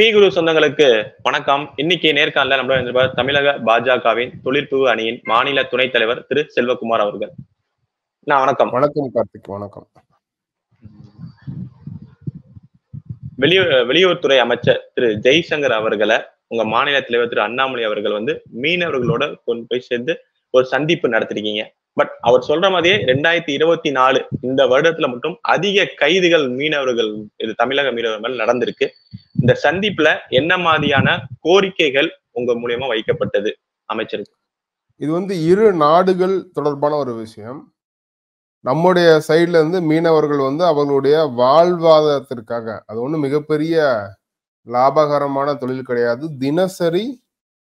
B குரு சொந்தங்களுக்கு வணக்கம் இன்னைக்கு நேர்காணல நம்ம தமிழக பாஜகவின் தொழிற்பு அணியின் மாநில துணைத் தலைவர் திரு செல்வகுமார் அவர்கள் நான் வணக்கம் வணக்கம் கார்த்திக் வணக்கம் வெளியூர் வெளியுறவுத்துறை அமைச்சர் திரு ஜெய்சங்கர் அவர்களை உங்க மாநில தலைவர் திரு அண்ணாமலை அவர்கள் வந்து மீனவர்களோட கொண்டு போய் சேர்ந்து ஒரு சந்திப்பு நடத்திருக்கீங்க பட் அவர் சொல்ற மாதிரியே ரெண்டாயிரத்தி இருபத்தி நாலு இந்த வருடத்துல மட்டும் அதிக கைதுகள் மீனவர்கள் இது தமிழக மீனவர்கள் மேல் நடந்திருக்கு இந்த சந்திப்புல என்ன மாதிரியான கோரிக்கைகள் உங்க மூலியமா வைக்கப்பட்டது அமைச்சருக்கு இது வந்து இரு நாடுகள் தொடர்பான ஒரு விஷயம் நம்முடைய சைட்ல இருந்து மீனவர்கள் வந்து அவர்களுடைய வாழ்வாதாரத்திற்காக அது ஒண்ணு மிகப்பெரிய லாபகரமான தொழில் கிடையாது தினசரி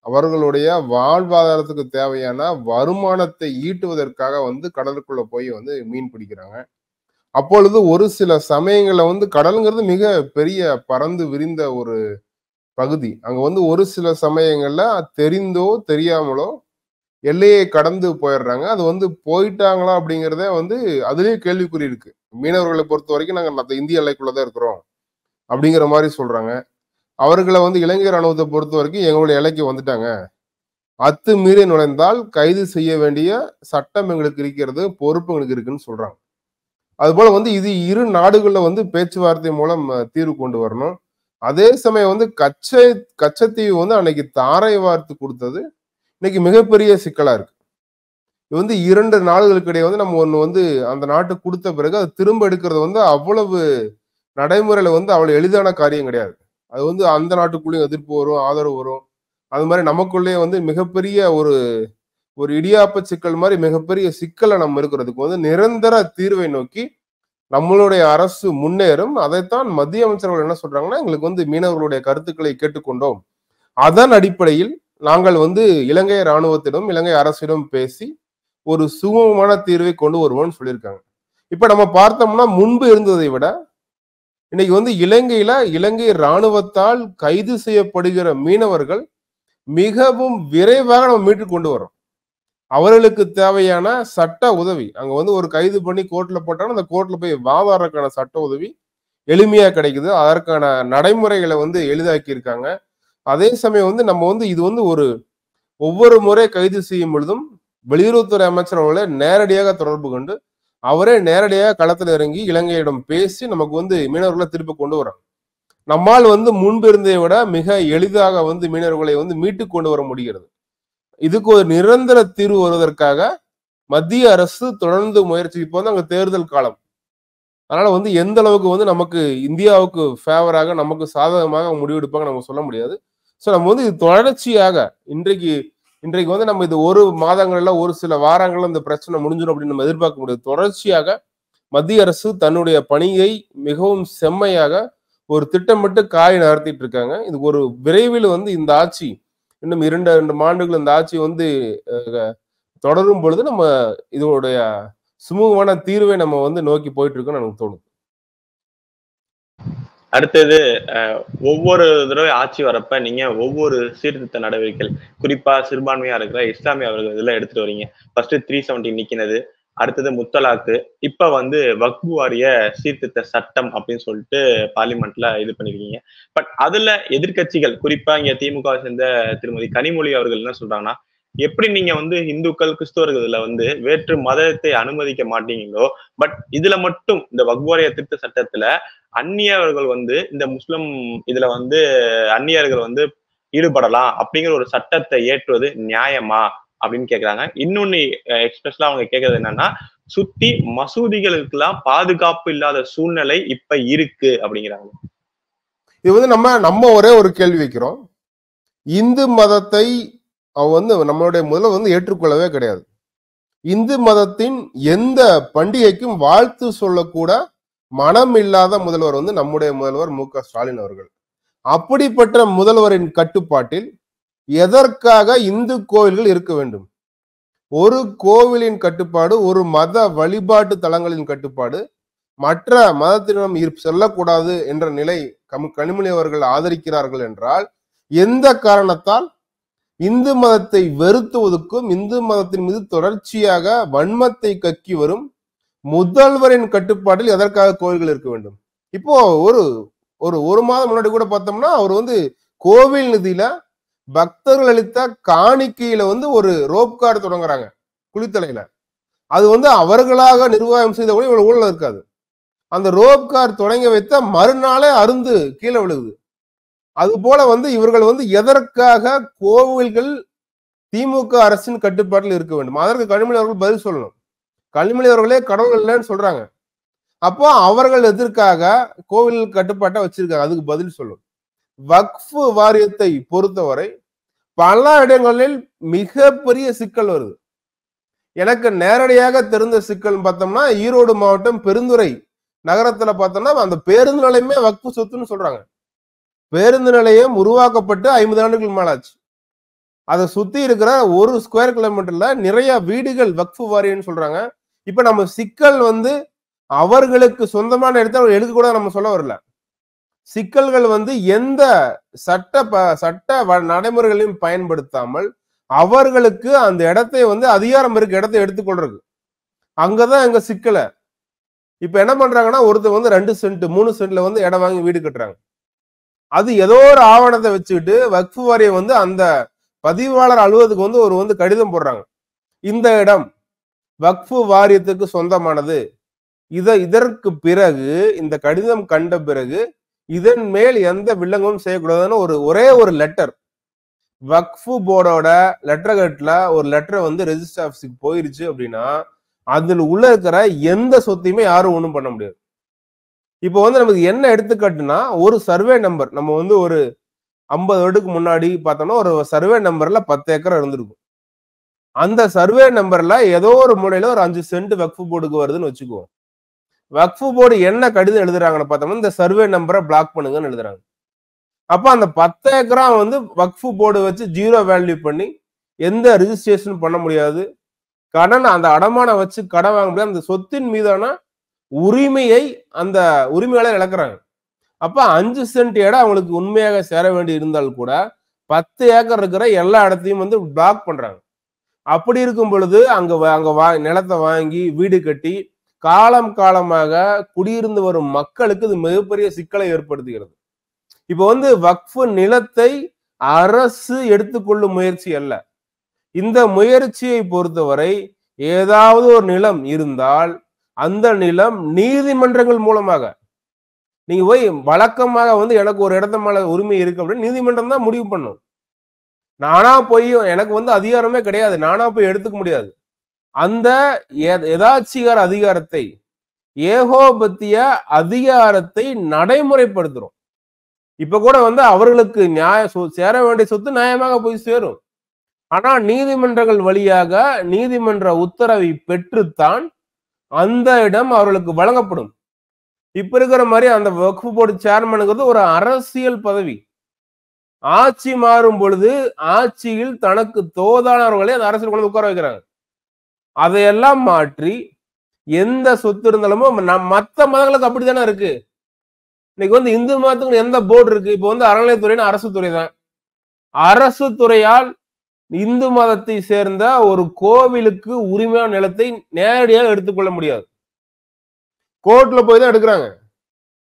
அவர்களுடைய வாழ்வாதாரத்துக்கு தேவையான வருமானத்தை ஈட்டுவதற்காக வந்து கடலுக்குள்ள போய் வந்து மீன் பிடிக்கிறாங்க அப்பொழுது ஒரு சில சமயங்களில் வந்து கடலுங்கிறது மிக பெரிய பறந்து விரிந்த ஒரு பகுதி அங்க வந்து ஒரு சில சமயங்கள்ல தெரிந்தோ தெரியாமலோ எல்லையை கடந்து போயிடுறாங்க அது வந்து போயிட்டாங்களா அப்படிங்கிறத வந்து அதுலேயும் கேள்விக்குறி இருக்கு மீனவர்களை பொறுத்த வரைக்கும் நாங்கள் மற்ற இந்திய எல்லைக்குள்ளதான் இருக்கிறோம் அப்படிங்கிற மாதிரி சொல்றாங்க அவர்களை வந்து இலங்கை ராணுவத்தை பொறுத்த வரைக்கும் எங்களுடைய இலைக்கு வந்துட்டாங்க அத்து மீறி நுழைந்தால் கைது செய்ய வேண்டிய சட்டம் எங்களுக்கு இருக்கிறது பொறுப்பு எங்களுக்கு இருக்குன்னு சொல்றாங்க அதுபோல வந்து இது இரு நாடுகளில் வந்து பேச்சுவார்த்தை மூலம் தீர்வு கொண்டு வரணும் அதே சமயம் வந்து கச்சை கச்சத்தீவு வந்து அன்னைக்கு தாரை வார்த்து கொடுத்தது இன்னைக்கு மிகப்பெரிய சிக்கலா இருக்கு இது வந்து இரண்டு நாடுகளுக்கு இடையே வந்து நம்ம ஒன்று வந்து அந்த நாட்டுக்கு கொடுத்த பிறகு அதை திரும்ப எடுக்கிறது வந்து அவ்வளவு நடைமுறையில வந்து அவ்வளவு எளிதான காரியம் கிடையாது அது வந்து அந்த நாட்டுக்குள்ளேயும் எதிர்ப்பு வரும் ஆதரவு வரும் அது மாதிரி நமக்குள்ளேயே வந்து மிகப்பெரிய ஒரு ஒரு இடியாப்ப சிக்கல் மாதிரி மிகப்பெரிய சிக்கலை நம்ம இருக்கிறதுக்கு வந்து நிரந்தர தீர்வை நோக்கி நம்மளுடைய அரசு முன்னேறும் அதைத்தான் மத்திய அமைச்சர்கள் என்ன சொல்றாங்கன்னா எங்களுக்கு வந்து மீனவர்களுடைய கருத்துக்களை கேட்டுக்கொண்டோம் அதன் அடிப்படையில் நாங்கள் வந்து இலங்கை இராணுவத்திடம் இலங்கை அரசிடம் பேசி ஒரு சுகமமான தீர்வை கொண்டு வருவோம்னு சொல்லியிருக்காங்க இப்ப நம்ம பார்த்தோம்னா முன்பு இருந்ததை விட இன்னைக்கு வந்து இலங்கையில இலங்கை இராணுவத்தால் கைது செய்யப்படுகிற மீனவர்கள் மிகவும் விரைவாக நம்ம மீட்டு கொண்டு வரோம் அவர்களுக்கு தேவையான சட்ட உதவி அங்க வந்து ஒரு கைது பண்ணி கோர்ட்ல போட்டாலும் அந்த கோர்ட்ல போய் வாதாடுறதுக்கான சட்ட உதவி எளிமையா கிடைக்குது அதற்கான நடைமுறைகளை வந்து எளிதாக்கி இருக்காங்க அதே சமயம் வந்து நம்ம வந்து இது வந்து ஒரு ஒவ்வொரு முறை கைது செய்யும் பொழுதும் வெளியுறவுத்துறை அமைச்சர் அவர்களை நேரடியாக தொடர்பு கொண்டு அவரே நேரடியாக களத்தில் இறங்கி இலங்கையிடம் பேசி நமக்கு வந்து மீனவர்களை திருப்பி கொண்டு வர நம்மால் வந்து முன்பு விட மிக எளிதாக வந்து மீனவர்களை வந்து மீட்டு கொண்டு வர முடிகிறது இதுக்கு ஒரு நிரந்தர தீர்வு வருவதற்காக மத்திய அரசு தொடர்ந்து முயற்சி இப்போ வந்து அங்கே தேர்தல் காலம் அதனால வந்து எந்த அளவுக்கு வந்து நமக்கு இந்தியாவுக்கு ஃபேவராக நமக்கு சாதகமாக முடிவெடுப்பாங்க நம்ம சொல்ல முடியாது ஸோ நம்ம வந்து இது தொடர்ச்சியாக இன்றைக்கு இன்றைக்கு வந்து நம்ம இது ஒரு மாதங்கள்ல ஒரு சில வாரங்கள்ல இந்த பிரச்சனை முடிஞ்சிடும் அப்படின்னு நம்ம எதிர்பார்க்க முடியாது தொடர்ச்சியாக மத்திய அரசு தன்னுடைய பணியை மிகவும் செம்மையாக ஒரு திட்டமிட்டு காய் நகர்த்திட்டு இருக்காங்க இதுக்கு ஒரு விரைவில் வந்து இந்த ஆட்சி இன்னும் இரண்டு ரெண்டு ஆண்டுகள் இந்த ஆட்சி வந்து தொடரும் பொழுது நம்ம இதோடைய சுமூகமான தீர்வை நம்ம வந்து நோக்கி போயிட்டு இருக்கோம்னு எனக்கு தோணும் அடுத்தது ஒவ்வொரு தடவை ஆட்சி வரப்ப நீங்க ஒவ்வொரு சீர்திருத்த நடவடிக்கைகள் குறிப்பா சிறுபான்மையா இருக்கிற இஸ்லாமிய அவர்கள் இதெல்லாம் எடுத்துட்டு வரீங்க ஃபர்ஸ்ட் த்ரீ செவன்டி நிக்கினது அடுத்தது முத்தலாக்கு இப்ப வந்து வக்பு வாரிய சீர்திருத்த சட்டம் அப்படின்னு சொல்லிட்டு பார்லிமெண்ட்ல இது பண்ணிருக்கீங்க பட் அதுல எதிர்கட்சிகள் குறிப்பா இங்க திமுக சேர்ந்த திருமதி கனிமொழி அவர்கள் என்ன சொல்றாங்கன்னா எப்படி நீங்க வந்து இந்துக்கள் கிறிஸ்துவர்கள் இதுல வந்து வேற்று மதத்தை அனுமதிக்க மாட்டீங்களோ பட் இதுல மட்டும் இந்த வக்வாரிய திருத்த சட்டத்துல அந்நியர்கள் வந்து இந்த முஸ்லிம் இதுல வந்து அந்நியர்கள் வந்து ஈடுபடலாம் அப்படிங்கிற ஒரு சட்டத்தை ஏற்றுவது நியாயமா அப்படின்னு கேக்குறாங்க இன்னொன்னு எக்ஸ்பிரஸ்ல அவங்க கேக்குறது என்னன்னா சுத்தி மசூதிகளுக்கெல்லாம் பாதுகாப்பு இல்லாத சூழ்நிலை இப்ப இருக்கு அப்படிங்கிறாங்க இது வந்து நம்ம நம்ம ஒரே ஒரு கேள்வி வைக்கிறோம் இந்து மதத்தை அவன் வந்து நம்மளுடைய முதல்ல வந்து ஏற்றுக்கொள்ளவே கிடையாது இந்து மதத்தின் எந்த பண்டிகைக்கும் வாழ்த்து சொல்லக்கூட மனம் இல்லாத முதல்வர் வந்து நம்முடைய முதல்வர் மு ஸ்டாலின் அவர்கள் அப்படிப்பட்ட முதல்வரின் கட்டுப்பாட்டில் எதற்காக இந்து கோவில்கள் இருக்க வேண்டும் ஒரு கோவிலின் கட்டுப்பாடு ஒரு மத வழிபாட்டு தலங்களின் கட்டுப்பாடு மற்ற மதத்தினம் செல்லக்கூடாது என்ற நிலை கம் கனிமொழி அவர்கள் ஆதரிக்கிறார்கள் என்றால் எந்த காரணத்தால் இந்து மதத்தை வெறுத்துவதற்கும் இந்து மதத்தின் மீது தொடர்ச்சியாக வன்மத்தை கக்கி வரும் முதல்வரின் கட்டுப்பாட்டில் எதற்காக கோவில்கள் இருக்க வேண்டும் இப்போ ஒரு ஒரு ஒரு மாதம் முன்னாடி கூட பார்த்தோம்னா அவர் வந்து கோவில் நிதியில பக்தர்கள் அளித்த காணிக்கையில வந்து ஒரு ரோப் கார்டு தொடங்குறாங்க குளித்தலையில அது வந்து அவர்களாக நிர்வாகம் செய்த கூட இவ்வளவு ஊழல் இருக்காது அந்த ரோப் கார் தொடங்கி வைத்த மறுநாளே அருந்து கீழே விழுகுது அது போல வந்து இவர்கள் வந்து எதற்காக கோவில்கள் திமுக அரசின் கட்டுப்பாட்டில் இருக்க வேண்டும் அதற்கு கனிமொழி அவர்கள் பதில் சொல்லணும் கல்மொழி அவர்களே கடவுள் இல்லைன்னு சொல்றாங்க அப்போ அவர்கள் எதிர்க்காக கோவில் கட்டுப்பாட்டை வச்சிருக்காங்க அதுக்கு பதில் சொல்லும் வக்ஃபு வாரியத்தை பொறுத்தவரை பல இடங்களில் மிகப்பெரிய சிக்கல் வருது எனக்கு நேரடியாக தெரிந்த சிக்கல் பார்த்தோம்னா ஈரோடு மாவட்டம் பெருந்துறை நகரத்துல பார்த்தோம்னா அந்த பேருந்து நிலையமே வக்ஃபு சொத்துன்னு சொல்றாங்க பேருந்து நிலையம் உருவாக்கப்பட்டு ஐம்பது ஆண்டுகள் மேலாச்சு அதை சுத்தி இருக்கிற ஒரு ஸ்கொயர் கிலோமீட்டர்ல நிறைய வீடுகள் வக்ஃபு வாரியன்னு சொல்றாங்க இப்ப நம்ம சிக்கல் வந்து அவர்களுக்கு சொந்தமான இடத்த அவர் கூட நம்ம சொல்ல வரல சிக்கல்கள் வந்து எந்த சட்ட சட்ட நடைமுறைகளையும் பயன்படுத்தாமல் அவர்களுக்கு அந்த இடத்தை வந்து அதிகாரம் இருக்கு இடத்தை எடுத்துக்கொள்றது அங்கதான் எங்க சிக்கலை இப்ப என்ன பண்றாங்கன்னா ஒருத்தர் வந்து ரெண்டு சென்ட் மூணு சென்ட்ல வந்து இடம் வாங்கி வீடு கட்டுறாங்க அது ஏதோ ஒரு ஆவணத்தை வச்சுக்கிட்டு வக்ஃபு வாரியம் வந்து அந்த பதிவாளர் அழுவதுக்கு வந்து ஒரு வந்து கடிதம் போடுறாங்க இந்த இடம் வக்ஃபு வாரியத்துக்கு சொந்தமானது இதை இதற்கு பிறகு இந்த கடிதம் கண்ட பிறகு இதன் மேல் எந்த வில்லங்கமும் செய்யக்கூடாதுன்னு ஒரு ஒரே ஒரு லெட்டர் வக்ஃபு போர்டோட லெட்டர் கட்டில் ஒரு லெட்டரை வந்து ரெஜிஸ்டர் ஆஃபீஸுக்கு போயிருச்சு அப்படின்னா அதில் உள்ள இருக்கிற எந்த சொத்தையுமே யாரும் ஒன்றும் பண்ண முடியாது இப்போ வந்து நமக்கு என்ன எடுத்துக்காட்டுனா ஒரு சர்வே நம்பர் நம்ம வந்து ஒரு ஐம்பது வருடத்துக்கு முன்னாடி பார்த்தோம்னா ஒரு சர்வே நம்பர்ல பத்து ஏக்கர் இருந்திருக்கும் அந்த சர்வே நம்பர்ல ஏதோ ஒரு மூலையில ஒரு அஞ்சு சென்ட் வக்ஃபு போர்டுக்கு வருதுன்னு வச்சுக்குவோம் வக்ஃபு போர்டு என்ன கடிதம் எழுதுறாங்கன்னு பார்த்தோம்னா இந்த சர்வே நம்பரை பிளாக் பண்ணுங்கன்னு எழுதுறாங்க அப்ப அந்த பத்து ஏக்கரா வந்து வக்ஃபு போர்டு வச்சு ஜீரோ வேல்யூ பண்ணி எந்த ரிஜிஸ்ட்ரேஷன் பண்ண முடியாது கடன் அந்த அடமான வச்சு கடன் வாங்க முடியாது அந்த சொத்தின் மீதான உரிமையை அந்த உரிமையாளர் இழக்கிறாங்க அப்ப அஞ்சு சென்ட் இடம் அவங்களுக்கு உண்மையாக சேர வேண்டி இருந்தால் கூட பத்து ஏக்கர் இருக்கிற எல்லா இடத்தையும் வந்து பிளாக் பண்றாங்க அப்படி இருக்கும் பொழுது அங்க அங்க வா நிலத்தை வாங்கி வீடு கட்டி காலம் காலமாக குடியிருந்து வரும் மக்களுக்கு இது மிகப்பெரிய சிக்கலை ஏற்படுத்துகிறது இப்போ வந்து வக்ஃபு நிலத்தை அரசு எடுத்துக்கொள்ளும் முயற்சி அல்ல இந்த முயற்சியை பொறுத்தவரை ஏதாவது ஒரு நிலம் இருந்தால் அந்த நிலம் நீதிமன்றங்கள் மூலமாக நீங்க போய் வழக்கமாக வந்து எனக்கு ஒரு இடத்த மேல உரிமை இருக்கு அப்படின்னு நீதிமன்றம் தான் முடிவு பண்ணும் நானா போய் எனக்கு வந்து அதிகாரமே கிடையாது நானா போய் எடுத்துக்க முடியாது அந்த எதாச்சிகார அதிகாரத்தை ஏகோபத்திய அதிகாரத்தை நடைமுறைப்படுத்துறோம் இப்ப கூட வந்து அவர்களுக்கு நியாய சேர வேண்டிய சொத்து நியாயமாக போய் சேரும் ஆனா நீதிமன்றங்கள் வழியாக நீதிமன்ற உத்தரவை பெற்றுத்தான் அந்த இடம் அவர்களுக்கு வழங்கப்படும் இப்ப இருக்கிற மாதிரி அந்த வக்ஃபு போர்டு சேர்மனுங்கிறது ஒரு அரசியல் பதவி ஆட்சி மாறும் பொழுது ஆட்சியில் தனக்கு தோதானவர்களை அந்த அரசியல் கொண்டு உட்கார வைக்கிறாங்க அதையெல்லாம் மாற்றி எந்த சொத்து இருந்தாலுமோ மற்ற மதங்களுக்கு அப்படித்தானே இருக்கு இன்னைக்கு வந்து இந்து மதத்துக்கு எந்த போர்டு இருக்கு இப்போ வந்து அறநிலையத்துறைன்னு அரசு துறை தான் அரசு துறையால் இந்து மதத்தை சேர்ந்த ஒரு கோவிலுக்கு உரிமையான நிலத்தை நேரடியாக எடுத்துக்கொள்ள முடியாது கோர்ட்ல போய் தான் எடுக்கிறாங்க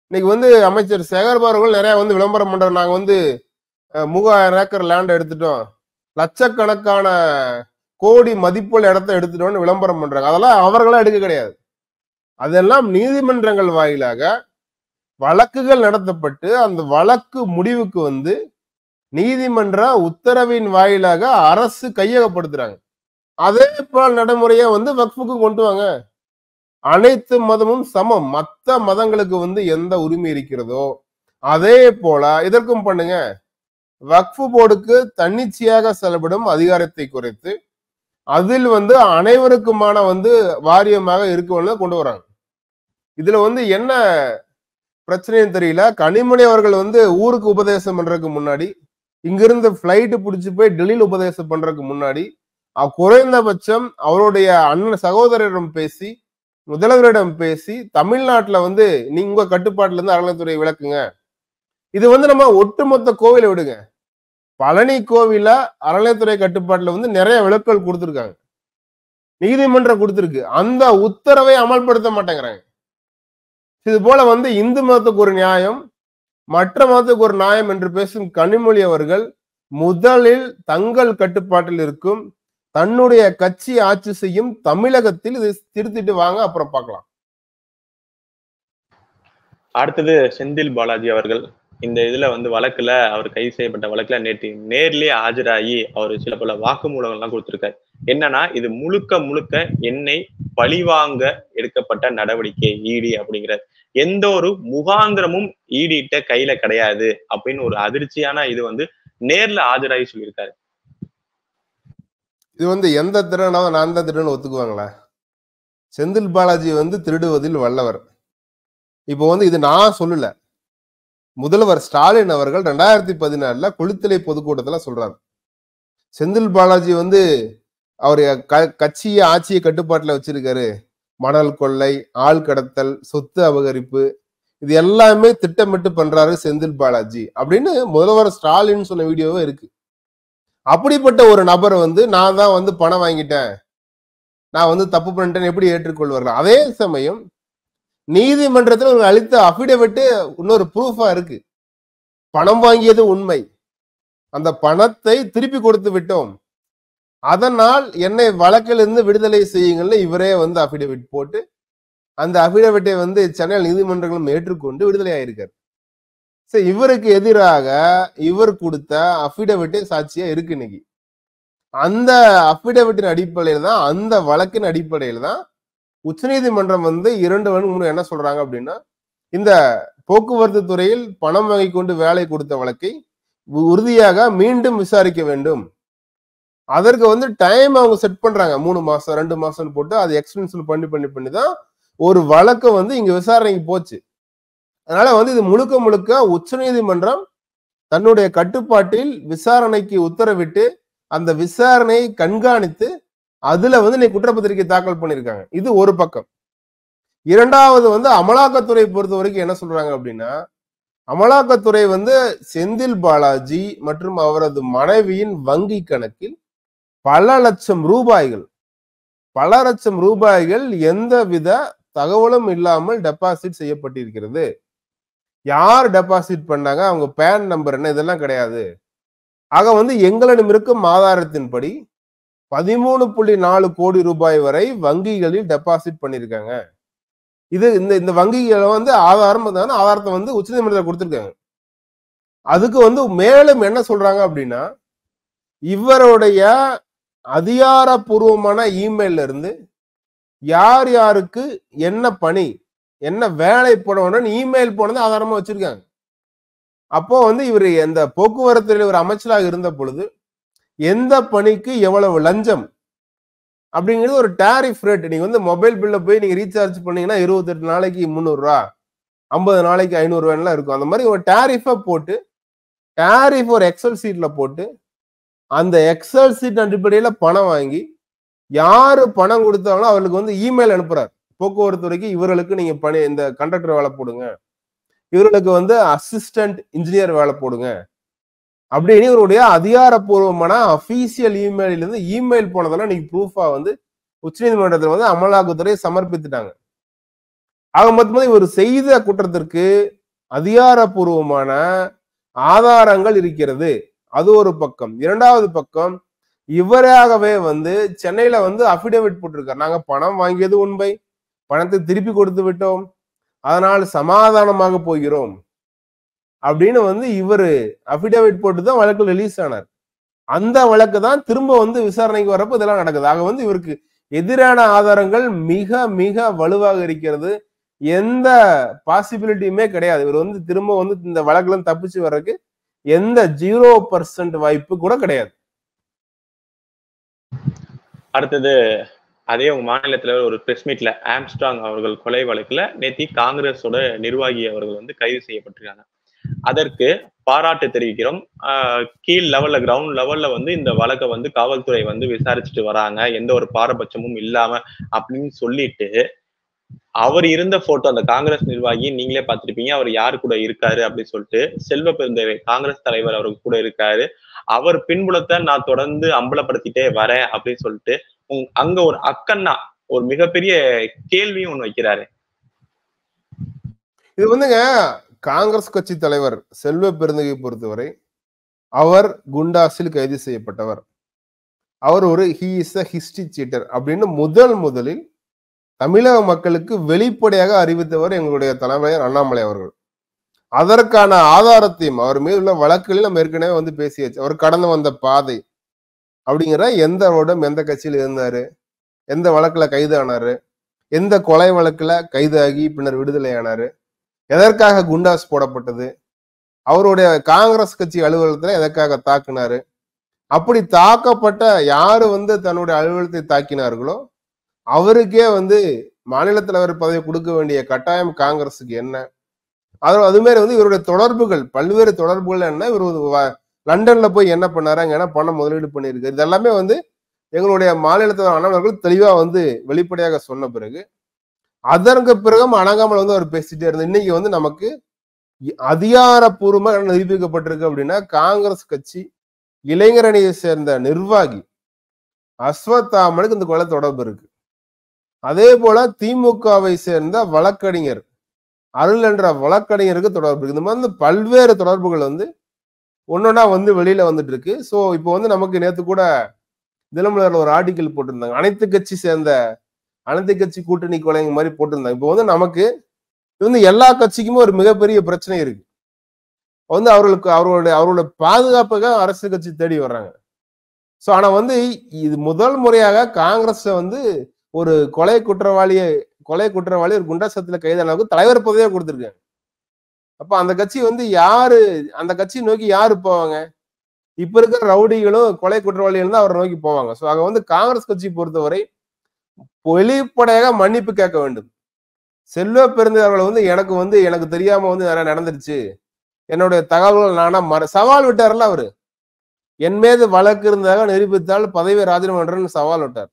இன்னைக்கு வந்து அமைச்சர் சேகர் பார்கள் நிறைய வந்து விளம்பரம் பண்றாரு நாங்க வந்து மூவாயிரம் ஏக்கர் லேண்ட் எடுத்துட்டோம் லட்சக்கணக்கான கோடி மதிப்புள்ள இடத்த எடுத்துட்டோம்னு விளம்பரம் பண்றாங்க அதெல்லாம் அவர்களாம் எடுக்க கிடையாது அதெல்லாம் நீதிமன்றங்கள் வாயிலாக வழக்குகள் நடத்தப்பட்டு அந்த வழக்கு முடிவுக்கு வந்து நீதிமன்ற உத்தரவின் வாயிலாக அரசு கையகப்படுத்துறாங்க அதே போல் நடைமுறையை வந்து வக்ஃபுக்கு கொண்டு வாங்க அனைத்து மதமும் சமம் மற்ற மதங்களுக்கு வந்து எந்த உரிமை இருக்கிறதோ அதே போல இதற்கும் பண்ணுங்க வக்ஃபு போர்டுக்கு தன்னிச்சையாக செலவிடும் அதிகாரத்தை குறைத்து அதில் வந்து அனைவருக்குமான வந்து வாரியமாக இருக்க கொண்டு வராங்க இதுல வந்து என்ன பிரச்சனையும் தெரியல கனிமொழி அவர்கள் வந்து ஊருக்கு உபதேசம் பண்றதுக்கு முன்னாடி இங்கிருந்து ஃப்ளைட்டு பிடிச்சி போய் டெல்லியில் உபதேசம் பண்றதுக்கு முன்னாடி குறைந்தபட்சம் அவருடைய அண்ணன் சகோதரரிடம் பேசி முதல்வரிடம் பேசி தமிழ்நாட்டில் வந்து நீங்க உங்க கட்டுப்பாட்டுல இருந்து அறநிலைத்துறை விளக்குங்க இது வந்து நம்ம ஒட்டுமொத்த கோவிலை விடுங்க பழனி கோவில அறநிலையத்துறை கட்டுப்பாட்டில் வந்து நிறைய விளக்குகள் கொடுத்துருக்காங்க நீதிமன்றம் கொடுத்துருக்கு அந்த உத்தரவை அமல்படுத்த மாட்டேங்கிறாங்க இது போல வந்து இந்து மதத்துக்கு ஒரு நியாயம் மற்ற மதத்துக்கு ஒரு நியாயம் என்று பேசும் கனிமொழி அவர்கள் முதலில் தங்கள் கட்டுப்பாட்டில் இருக்கும் தன்னுடைய கட்சி ஆட்சி செய்யும் தமிழகத்தில் இதை திருத்திட்டு வாங்க அப்புறம் பார்க்கலாம் அடுத்தது செந்தில் பாலாஜி அவர்கள் இந்த இதுல வந்து வழக்குல அவர் கைது செய்யப்பட்ட வழக்குல நேற்று நேர்லயே ஆஜராகி அவர் சில பல வாக்குமூலங்கள்லாம் கொடுத்திருக்காரு என்னன்னா இது முழுக்க முழுக்க என்னை பழிவாங்க எடுக்கப்பட்ட நடவடிக்கை ஈடி அப்படிங்கிறார் எந்த ஒரு முகாந்திரமும் ஈடிட்ட கையில கிடையாது அப்படின்னு ஒரு அதிர்ச்சியான இது வந்து நேர்ல ஆஜராகி சொல்லியிருக்காரு இது வந்து எந்த திறனாவது நான் தான் திறன் ஒத்துக்குவாங்களா செந்தில் பாலாஜி வந்து திருடுவதில் வல்லவர் இப்போ வந்து இது நான் சொல்லலை முதல்வர் ஸ்டாலின் அவர்கள் ரெண்டாயிரத்தி பதினாறில் குளித்தலை பொதுக்கூட்டத்தில் சொல்கிறார் செந்தில் பாலாஜி வந்து அவர் கட்சியை ஆட்சியை கட்டுப்பாட்டில் வச்சிருக்காரு மணல் கொள்ளை ஆள் கடத்தல் சொத்து அபகரிப்பு இது எல்லாமே திட்டமிட்டு பண்றாரு செந்தில் பாலாஜி அப்படின்னு முதல்வர் ஸ்டாலின் சொன்ன வீடியோவும் இருக்கு அப்படிப்பட்ட ஒரு நபர் வந்து நான் தான் வந்து பணம் வாங்கிட்டேன் நான் வந்து தப்பு பண்ணிட்டேன்னு எப்படி ஏற்றுக்கொள்வார்கள் அதே சமயம் நீதிமன்றத்தில் அளித்த அஃபிடவிட்டு இன்னொரு ப்ரூஃபா இருக்கு பணம் வாங்கியது உண்மை அந்த பணத்தை திருப்பி கொடுத்து விட்டோம் அதனால் என்னை வழக்கிலிருந்து விடுதலை செய்யுங்கள்னு இவரே வந்து அஃபிடவிட் போட்டு அந்த அஃபிடவிட்டை வந்து சென்னையில் நீதிமன்றங்களும் ஏற்றுக்கொண்டு விடுதலை ஆயிருக்கார் சரி இவருக்கு எதிராக இவர் கொடுத்த அஃபிடவிட்டே சாட்சியா இருக்கு இன்னைக்கு அந்த அஃபிடவிட்டின் அடிப்படையில் தான் அந்த வழக்கின் அடிப்படையில் தான் உச்சநீதிமன்றம் வந்து இரண்டு மூணு என்ன சொல்றாங்க அப்படின்னா இந்த போக்குவரத்து துறையில் பணம் வாங்கி கொண்டு வேலை கொடுத்த வழக்கை உறுதியாக மீண்டும் விசாரிக்க வேண்டும் அதற்கு வந்து டைம் அவங்க செட் பண்றாங்க மூணு மாசம் ரெண்டு மாசம்னு போட்டு அது எக்ஸ்டென்ஷன் பண்ணி பண்ணி பண்ணி தான் ஒரு வழக்கு வந்து இங்க விசாரணைக்கு போச்சு அதனால வந்து இது முழுக்க முழுக்க உச்சநீதிமன்றம் தன்னுடைய கட்டுப்பாட்டில் விசாரணைக்கு உத்தரவிட்டு அந்த விசாரணையை கண்காணித்து அதுல வந்து நீ குற்றப்பத்திரிகை தாக்கல் பண்ணியிருக்காங்க இது ஒரு பக்கம் இரண்டாவது வந்து அமலாக்கத்துறை பொறுத்த வரைக்கும் என்ன சொல்றாங்க அப்படின்னா அமலாக்கத்துறை வந்து செந்தில் பாலாஜி மற்றும் அவரது மனைவியின் வங்கி கணக்கில் பல லட்சம் ரூபாய்கள் பல லட்சம் ரூபாய்கள் எந்தவித தகவலும் இல்லாமல் டெபாசிட் செய்யப்பட்டிருக்கிறது யார் டெபாசிட் பண்ணாங்க அவங்க பேன் நம்பர் என்ன இதெல்லாம் கிடையாது ஆக வந்து எங்களிடம் இருக்கும் ஆதாரத்தின்படி பதிமூணு புள்ளி நாலு கோடி ரூபாய் வரை வங்கிகளில் டெபாசிட் பண்ணியிருக்காங்க இது இந்த இந்த வங்கிகளை வந்து ஆதாரம் ஆதாரத்தை வந்து உச்சநீதிமன்றத்தில் கொடுத்துருக்காங்க அதுக்கு வந்து மேலும் என்ன சொல்றாங்க அப்படின்னா இவருடைய அதிகாரப்பூர்வமான இமெயில இருந்து யார் யாருக்கு என்ன பணி என்ன வேலை போடணும்னு இமெயில் போனது ஆதாரமா வச்சிருக்காங்க அப்போ வந்து இவர் இந்த போக்குவரத்துறையில் ஒரு அமைச்சராக இருந்த பொழுது எந்த பணிக்கு எவ்வளவு லஞ்சம் அப்படிங்கிறது ஒரு டேரிஃப் ரேட் நீங்கள் வந்து மொபைல் பில்ல போய் நீங்கள் ரீசார்ஜ் பண்ணீங்கன்னா இருபத்தெட்டு நாளைக்கு முந்நூறுரூவா ஐம்பது நாளைக்கு ஐநூறுரூவான்லாம் இருக்கும் அந்த மாதிரி ஒரு டேரிஃபை போட்டு டேரிஃப் ஒரு எக்ஸல் சீட்டில் போட்டு அந்த எக்ஸல் சீட் அடிப்படையில் பணம் வாங்கி யார் பணம் கொடுத்தாங்களோ அவர்களுக்கு வந்து இமெயில் அனுப்புகிறார் போக்குவரத்துறைக்கு இவர்களுக்கு நீங்கள் பணி இந்த கண்டக்டர் வேலை போடுங்க இவர்களுக்கு வந்து அசிஸ்டன்ட் இன்ஜினியர் வேலை போடுங்க அப்படி இனிவருடைய அதிகாரப்பூர்வமான அஃபீஷியல் இருந்து இமெயில் போனதெல்லாம் இன்னைக்கு ப்ரூஃபா வந்து உச்சநீதிமன்றத்தில் வந்து அமலாக்கத்துறை சமர்ப்பித்துட்டாங்க ஆக மொத்தமாக இவர் செய்த குற்றத்திற்கு அதிகாரப்பூர்வமான ஆதாரங்கள் இருக்கிறது அது ஒரு பக்கம் இரண்டாவது பக்கம் இவராகவே வந்து சென்னையில வந்து அபிடேவிட் போட்டிருக்காரு நாங்க பணம் வாங்கியது உண்மை பணத்தை திருப்பி கொடுத்து விட்டோம் அதனால் சமாதானமாக போகிறோம் அப்படின்னு வந்து இவர் அபிடேவிட் போட்டு தான் வழக்கு ரிலீஸ் ஆனார் அந்த வழக்கு தான் திரும்ப வந்து விசாரணைக்கு வரப்ப இதெல்லாம் நடக்குது ஆக வந்து இவருக்கு எதிரான ஆதாரங்கள் மிக மிக வலுவாக இருக்கிறது எந்த பாசிபிலிட்டியுமே கிடையாது இவர் வந்து திரும்ப வந்து இந்த வழக்குல தப்பிச்சு வர்றதுக்கு எந்த ஜீரோ பர்சன்ட் வாய்ப்பு கூட கிடையாது அடுத்தது அதே உங்க மாநிலத்துல ஒரு பிரஸ் மீட்ல ஆம்ஸ்டாங் அவர்கள் கொலை வழக்குல நேத்தி காங்கிரஸோட நிர்வாகி அவர்கள் வந்து கைது செய்யப்பட்டிருக்காங்க அதற்கு பாராட்டு தெரிவிக்கிறோம் கீழ் லெவல்ல கிரவுண்ட் லெவல்ல வந்து இந்த வழக்கை வந்து காவல்துறை வந்து விசாரிச்சுட்டு வராங்க எந்த ஒரு பாரபட்சமும் இல்லாம அப்படின்னு சொல்லிட்டு அவர் இருந்த போட்டோ அந்த காங்கிரஸ் நிர்வாகி நீங்களே பார்த்திருப்பீங்க அவர் யார் கூட இருக்காரு அப்படின்னு சொல்லிட்டு செல்வ பெருந்தேவை காங்கிரஸ் தலைவர் அவர் கூட இருக்காரு அவர் பின்புலத்தை நான் தொடர்ந்து அம்பலப்படுத்திட்டே வரேன் அப்படின்னு சொல்லிட்டு அங்க ஒரு அக்கண்ணா ஒரு மிகப்பெரிய கேள்வியும் ஒண்ணு வைக்கிறாரு இது வந்துங்க காங்கிரஸ் கட்சி தலைவர் செல்வ பெருந்தகை பொறுத்தவரை அவர் குண்டாஸில் கைது செய்யப்பட்டவர் அவர் ஒரு he is a history sheeter அப்படின்னு முதல் முதலில் தமிழக மக்களுக்கு வெளிப்படையாக அறிவித்தவர் எங்களுடைய தலைமையர் அண்ணாமலை அவர்கள் அதற்கான ஆதாரத்தையும் அவர் மீது உள்ள வழக்குகளில் நம்ம ஏற்கனவே வந்து பேசியாச்சு அவர் கடந்து வந்த பாதை அப்படிங்கிற எந்த வருடம் எந்த கட்சியில் இருந்தாரு எந்த வழக்குல கைதானாரு எந்த கொலை வழக்குல கைதாகி பின்னர் விடுதலை ஆனாரு எதற்காக குண்டாஸ் போடப்பட்டது அவருடைய காங்கிரஸ் கட்சி அலுவலகத்தில் எதற்காக தாக்குனாரு அப்படி தாக்கப்பட்ட யாரு வந்து தன்னுடைய அலுவலகத்தை தாக்கினார்களோ அவருக்கே வந்து மாநில தலைவர் பதவி கொடுக்க வேண்டிய கட்டாயம் காங்கிரஸுக்கு என்ன அது அதுமாரி வந்து இவருடைய தொடர்புகள் பல்வேறு தொடர்புகள் என்ன இவர் லண்டன்ல போய் என்ன பண்ணாரு ஏன்னா பணம் முதலீடு பண்ணியிருக்காரு இதெல்லாமே வந்து எங்களுடைய மாநிலத்தில் அண்ணவர்கள் தெளிவாக வந்து வெளிப்படையாக சொன்ன பிறகு அதற்கு பிறகும் அணங்காமல் வந்து அவர் பேசிட்டே இருந்தார் இன்னைக்கு வந்து நமக்கு அதிகாரப்பூர்வமாக நிரூபிக்கப்பட்டிருக்கு அப்படின்னா காங்கிரஸ் கட்சி இளைஞரணியை சேர்ந்த நிர்வாகி அஸ்வத்தாமனுக்கு இந்த கொலை தொடர்பு இருக்கு அதே போல திமுகவை சேர்ந்த வழக்கறிஞர் அருள் என்ற வழக்கறிஞருக்கு தொடர்பு இருக்கு இந்த மாதிரி பல்வேறு தொடர்புகள் வந்து ஒன்னொன்னா வந்து வெளியில வந்துட்டு இருக்கு ஸோ இப்போ வந்து நமக்கு நேற்று கூட தினமலர் ஒரு ஆர்டிக்கிள் போட்டிருந்தாங்க அனைத்து கட்சி சேர்ந்த அனைத்து கட்சி கூட்டணி கொலைங்க மாதிரி போட்டிருந்தாங்க இப்போ வந்து நமக்கு இது வந்து எல்லா கட்சிக்குமே ஒரு மிகப்பெரிய பிரச்சனை இருக்கு வந்து அவர்களுக்கு அவர்களுடைய அவர்களுடைய பாதுகாப்புக்காக அரசு கட்சி தேடி வர்றாங்க ஸோ ஆனால் வந்து இது முதல் முறையாக காங்கிரஸை வந்து ஒரு கொலை குற்றவாளியை கொலை குற்றவாளி ஒரு குண்டாசத்துல கைதானவுக்கு தலைவர் பதவியாக கொடுத்துருக்காங்க அப்போ அந்த கட்சி வந்து யாரு அந்த கட்சியை நோக்கி யாரு போவாங்க இப்போ இருக்கிற ரவுடிகளும் கொலை குற்றவாளிகளும் தான் அவரை நோக்கி போவாங்க ஸோ அங்கே வந்து காங்கிரஸ் கட்சி பொறுத்தவரை வெளிப்படையாக மன்னிப்பு கேட்க வேண்டும் செல்வ பெருந்தவர்கள் வந்து எனக்கு வந்து எனக்கு தெரியாம வந்து நிறைய நடந்துருச்சு என்னுடைய தகவல்கள் நானா மற சவால் விட்டார்ல அவரு என் மீது வழக்கு இருந்ததாக நிரூபித்தால் பதவி ராஜினாமா சவால் விட்டார்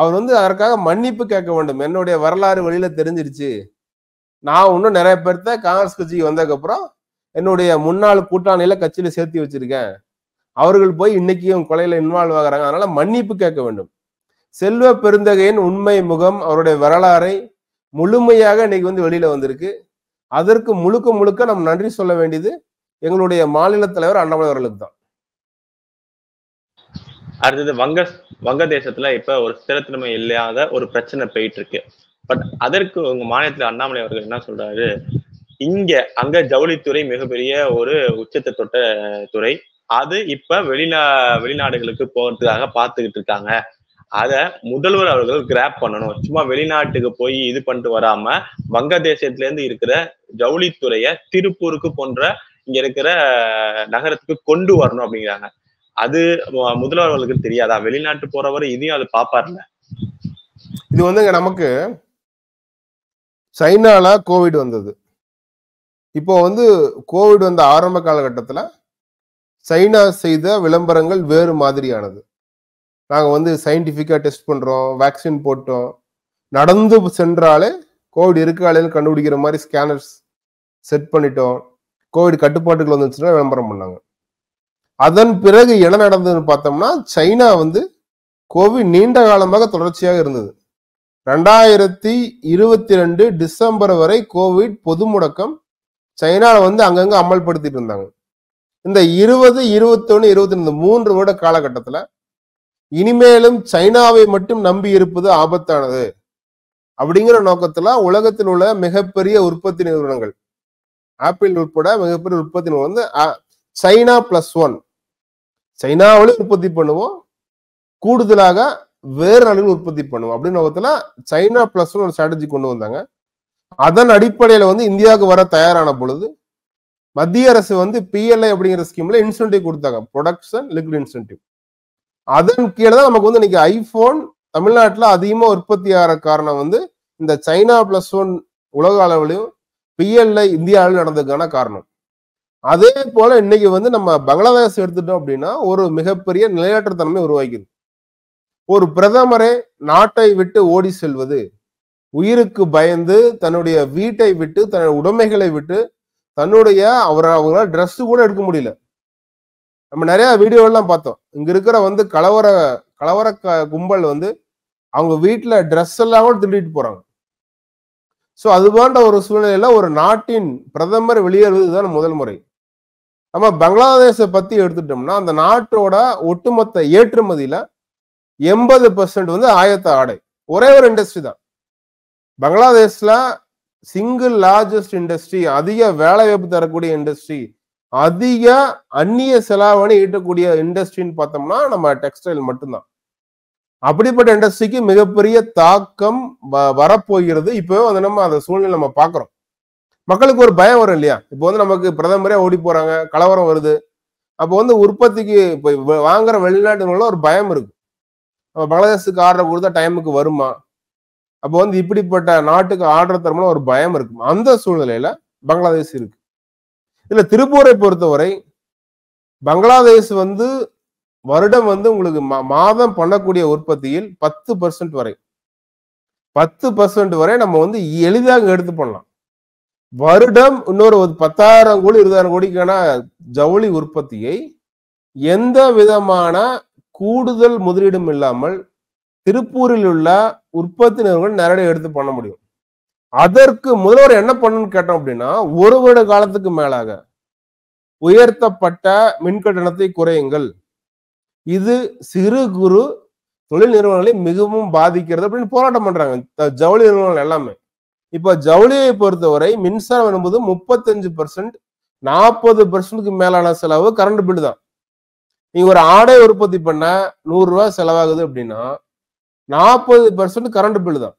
அவர் வந்து அதற்காக மன்னிப்பு கேட்க வேண்டும் என்னுடைய வரலாறு வழியில தெரிஞ்சிருச்சு நான் இன்னும் நிறைய பேர்த்த காங்கிரஸ் கட்சிக்கு வந்ததுக்கப்புறம் என்னுடைய முன்னாள் கூட்டாணியில கட்சியில சேர்த்து வச்சிருக்கேன் அவர்கள் போய் இன்னைக்கு கொலையில இன்வால்வ் ஆகிறாங்க அதனால மன்னிப்பு கேட்க வேண்டும் செல்வ பெருந்தகையின் உண்மை முகம் அவருடைய வரலாறை முழுமையாக இன்னைக்கு வந்து வெளியில வந்திருக்கு அதற்கு முழுக்க முழுக்க நம்ம நன்றி சொல்ல வேண்டியது எங்களுடைய மாநில தலைவர் அண்ணாமலை அவர்களுக்கு தான் அடுத்தது வங்க வங்கதேசத்துல இப்ப ஒரு ஸ்திரத்தன்மை இல்லாத ஒரு பிரச்சனை போயிட்டு இருக்கு பட் அதற்கு உங்க மாநிலத்துல அண்ணாமலை அவர்கள் என்ன சொல்றாரு இங்க அங்க ஜவுளித்துறை மிகப்பெரிய ஒரு உச்சத்தை தொட்ட துறை அது இப்ப வெளிநா வெளிநாடுகளுக்கு போறதுக்காக பாத்துக்கிட்டு இருக்காங்க அதை முதல்வர் அவர்கள் கிராப் பண்ணணும் சும்மா வெளிநாட்டுக்கு போய் இது பண்ணிட்டு வராம வங்கதேசத்துல இருந்து இருக்கிற ஜவுளித்துறைய திருப்பூருக்கு போன்ற இங்க இருக்கிற நகரத்துக்கு கொண்டு வரணும் அப்படிங்கிறாங்க அது முதல்வர் அவர்களுக்கு தெரியாதா வெளிநாட்டு போறவரை இதையும் அது பாப்பார்ல இது வந்துங்க நமக்கு சைனால கோவிட் வந்தது இப்போ வந்து கோவிட் வந்த ஆரம்ப காலகட்டத்தில் சைனா செய்த விளம்பரங்கள் வேறு மாதிரியானது நாங்கள் வந்து சயின்டிஃபிக்காக டெஸ்ட் பண்ணுறோம் வேக்சின் போட்டோம் நடந்து சென்றாலே கோவிட் இருக்கா கண்டுபிடிக்கிற மாதிரி ஸ்கேனர்ஸ் செட் பண்ணிட்டோம் கோவிட் கட்டுப்பாட்டுகள் வந்துச்சுன்னா விளம்பரம் பண்ணாங்க அதன் பிறகு என்ன நடந்ததுன்னு பார்த்தோம்னா சைனா வந்து கோவிட் நீண்ட காலமாக தொடர்ச்சியாக இருந்தது ரெண்டாயிரத்தி இருபத்தி ரெண்டு டிசம்பர் வரை கோவிட் பொது முடக்கம் சைனாவில் வந்து அங்கங்கே அமல்படுத்திட்டு இருந்தாங்க இந்த இருபது இருபத்தொன்று இருபத்தி ரெண்டு மூன்று வருட காலகட்டத்தில் இனிமேலும் சைனாவை மட்டும் நம்பி இருப்பது ஆபத்தானது அப்படிங்கிற நோக்கத்துல உலகத்தில் உள்ள மிகப்பெரிய உற்பத்தி நிறுவனங்கள் ஆப்பிள் உட்பட மிகப்பெரிய உற்பத்தி நிறுவனம் வந்து சைனா பிளஸ் ஒன் சைனாவிலும் உற்பத்தி பண்ணுவோம் கூடுதலாக வேறு நாடுகள் உற்பத்தி பண்ணுவோம் அப்படின்னு நோக்கத்துல சைனா பிளஸ் ஒன் ஒரு ஸ்ட்ராட்டஜி கொண்டு வந்தாங்க அதன் அடிப்படையில வந்து இந்தியாவுக்கு வர தயாரான பொழுது மத்திய அரசு வந்து பிஎல்ஐ அப்படிங்கிற ஸ்கீம்ல இன்சென்டிவ் கொடுத்தாங்க ப்ரொடக்ஷன் லிக்விட் இன்சென்டிவ் அதன் கீழே தான் நமக்கு வந்து இன்னைக்கு ஐபோன் தமிழ்நாட்டில் அதிகமாக உற்பத்தி ஆகிற காரணம் வந்து இந்த சைனா பிளஸ் ஒன் உலக அளவிலையும் பிஎல்ல இந்திய நடந்ததுக்கான காரணம் அதே போல இன்னைக்கு வந்து நம்ம பங்களாதேஷ் எடுத்துட்டோம் அப்படின்னா ஒரு மிகப்பெரிய நிலையற்ற தன்மை உருவாக்கிது ஒரு பிரதமரே நாட்டை விட்டு ஓடி செல்வது உயிருக்கு பயந்து தன்னுடைய வீட்டை விட்டு தன்னுடைய உடைமைகளை விட்டு தன்னுடைய அவரை அவங்களால் ட்ரெஸ் கூட எடுக்க முடியல நம்ம நிறைய வீடியோலாம் பார்த்தோம் இங்க இருக்கிற வந்து கலவர கலவர கும்பல் வந்து அவங்க வீட்டுல ட்ரெஸ் எல்லாம் கூட திருடிட்டு போறாங்க ஸோ அது போன்ற ஒரு சூழ்நிலையில ஒரு நாட்டின் பிரதமர் வெளியேறுவதுதான் முதல் முறை நம்ம பங்களாதேஷை பத்தி எடுத்துட்டோம்னா அந்த நாட்டோட ஒட்டுமொத்த ஏற்றுமதியில எண்பது பெர்சன்ட் வந்து ஆயத்த ஆடை ஒரே ஒரு இண்டஸ்ட்ரி தான் பங்களாதேஷ்ல சிங்கிள் லார்ஜஸ்ட் இண்டஸ்ட்ரி அதிக வேலை வாய்ப்பு தரக்கூடிய இண்டஸ்ட்ரி அதிக அந்நிய செலாவணி ஈட்டக்கூடிய இண்டஸ்ட்ரின்னு பார்த்தோம்னா நம்ம டெக்ஸ்டைல் மட்டும்தான் அப்படிப்பட்ட இண்டஸ்ட்ரிக்கு மிகப்பெரிய தாக்கம் வரப்போகிறது இப்போ வந்து நம்ம அந்த சூழ்நிலை நம்ம பார்க்குறோம் மக்களுக்கு ஒரு பயம் வரும் இல்லையா இப்போ வந்து நமக்கு பிரதமரே ஓடி போறாங்க கலவரம் வருது அப்போ வந்து உற்பத்திக்கு இப்போ வாங்குற வெளிநாட்டுகளில் ஒரு பயம் இருக்கு நம்ம பங்களாதேஷுக்கு ஆர்டர் கொடுத்தா டைமுக்கு வருமா அப்போ வந்து இப்படிப்பட்ட நாட்டுக்கு ஆர்டர் தரமான ஒரு பயம் இருக்கும் அந்த சூழ்நிலையில பங்களாதேஷ் இருக்கு இல்லை திருப்பூரை பொறுத்தவரை பங்களாதேஷ் வந்து வருடம் வந்து உங்களுக்கு மாதம் பண்ணக்கூடிய உற்பத்தியில் பத்து பர்சன்ட் வரை பத்து பர்சன்ட் வரை நம்ம வந்து எளிதாக எடுத்து பண்ணலாம் வருடம் இன்னொரு பத்தாயிரம் கோடி இருபதாயிரம் கோடிக்கான ஜவுளி உற்பத்தியை எந்த விதமான கூடுதல் முதலீடும் இல்லாமல் திருப்பூரில் உள்ள உற்பத்தி நிறுவனங்கள் நேரடியாக எடுத்து பண்ண முடியும் அதற்கு முதல்வர் என்ன பண்ணுன்னு கேட்டோம் அப்படின்னா ஒரு வருட காலத்துக்கு மேலாக உயர்த்தப்பட்ட மின்கட்டணத்தை குறையுங்கள் இது சிறு குறு தொழில் நிறுவனங்களை மிகவும் பாதிக்கிறது அப்படின்னு போராட்டம் பண்றாங்க ஜவுளி நிறுவனங்கள் எல்லாமே இப்ப ஜவுளியை பொறுத்தவரை மின்சாரம் என்பது முப்பத்தஞ்சு பர்சன்ட் நாற்பது பர்சன்ட்க்கு மேலான செலவு கரண்ட் பில் தான் நீங்க ஒரு ஆடை உற்பத்தி பண்ண நூறு ரூபாய் செலவாகுது அப்படின்னா நாற்பது பர்சன்ட் கரண்ட் பில் தான்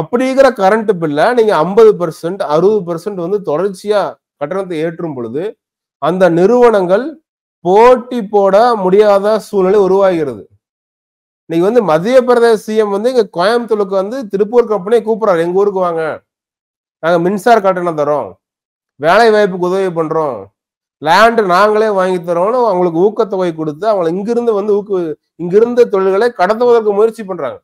அப்படிங்கிற கரண்ட் பில்லை நீங்கள் ஐம்பது பெர்சன்ட் அறுபது பெர்சன்ட் வந்து தொடர்ச்சியாக கட்டணத்தை ஏற்றும் பொழுது அந்த நிறுவனங்கள் போட்டி போட முடியாத சூழ்நிலை உருவாகிறது நீங்க வந்து மத்திய பிரதேச சிஎம் வந்து இங்கே கோயம்புத்தூருக்கு வந்து திருப்பூர் கம்பெனியை கூப்பிடுறாரு எங்கள் ஊருக்கு வாங்க நாங்கள் மின்சார கட்டணம் தரோம் வேலை வாய்ப்புக்கு உதவி பண்ணுறோம் லேண்டு நாங்களே வாங்கி தரோம்னு அவங்களுக்கு ஊக்கத்தொகை கொடுத்து அவங்களை இங்கிருந்து வந்து ஊக்கு இங்கிருந்த தொழில்களை கடத்துவதற்கு முயற்சி பண்ணுறாங்க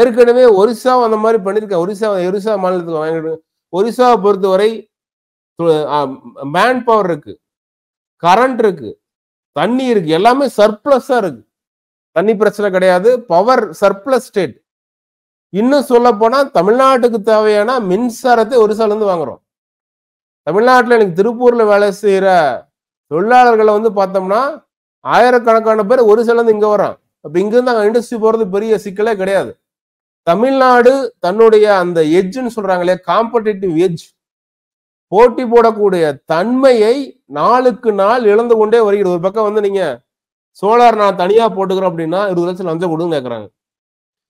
ஏற்கனவே ஒரிசா அந்த மாதிரி பண்ணியிருக்கேன் ஒரிசா ஒரிசா மாநிலத்துக்கு வாங்கிட்டு ஒரிசாவை பொறுத்தவரை மேன் பவர் இருக்கு கரண்ட் இருக்கு தண்ணி இருக்கு எல்லாமே சர்ப்ளஸா இருக்கு தண்ணி பிரச்சனை கிடையாது பவர் சர்ப்ளஸ் ஸ்டேட் இன்னும் சொல்ல போனா தமிழ்நாட்டுக்கு தேவையான மின்சாரத்தை ஒரிசால இருந்து வாங்குறோம் தமிழ்நாட்டில் எனக்கு திருப்பூர்ல வேலை செய்யற தொழிலாளர்களை வந்து பார்த்தோம்னா ஆயிரக்கணக்கான பேர் ஒரு இருந்து இங்க வரான் அப்ப இங்கிருந்து அங்க இண்டஸ்ட்ரி போறது பெரிய சிக்கலே கிடையாது தமிழ்நாடு தன்னுடைய அந்த எஜ்ஜுன்னு சொல்றாங்களே காம்படிட்டிவ் எஜ் போட்டி போடக்கூடிய தன்மையை நாளுக்கு நாள் இழந்து கொண்டே வருகிறது ஒரு பக்கம் வந்து நீங்க சோலார் நான் தனியா போட்டுக்கிறோம் அப்படின்னா இருபது லட்சம் லஞ்சம் கொடுங்க கேட்கறாங்க